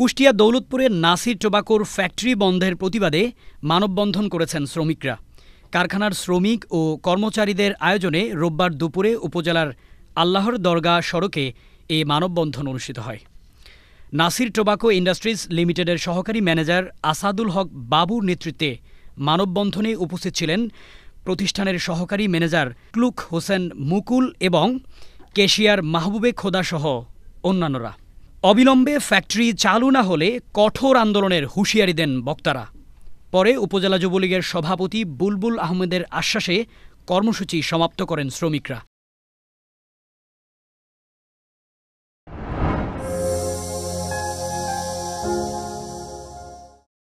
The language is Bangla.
কুষ্টিয়া দৌলতপুরের নাসির টোবাকোর ফ্যাক্টরি বন্ধের প্রতিবাদে মানববন্ধন করেছেন শ্রমিকরা কারখানার শ্রমিক ও কর্মচারীদের আয়োজনে রোববার দুপুরে উপজেলার আল্লাহর দরগা সড়কে এ মানববন্ধন অনুষ্ঠিত হয় নাসির টোবাকো ইন্ডাস্ট্রিজ লিমিটেডের সহকারী ম্যানেজার আসাদুল হক বাবুর নেতৃত্বে মানববন্ধনে উপস্থিত ছিলেন প্রতিষ্ঠানের সহকারী ম্যানেজার ক্লুক হোসেন মুকুল এবং কেশিয়ার মাহবুবে খোদাসহ অন্যান্যরা অবিলম্বে ফ্যাক্টরি চালু না হলে কঠোর আন্দোলনের হুঁশিয়ারি দেন বক্তারা পরে উপজেলা যুবলীগের সভাপতি বুলবুল আহমেদের আশ্বাসে কর্মসূচি সমাপ্ত করেন শ্রমিকরা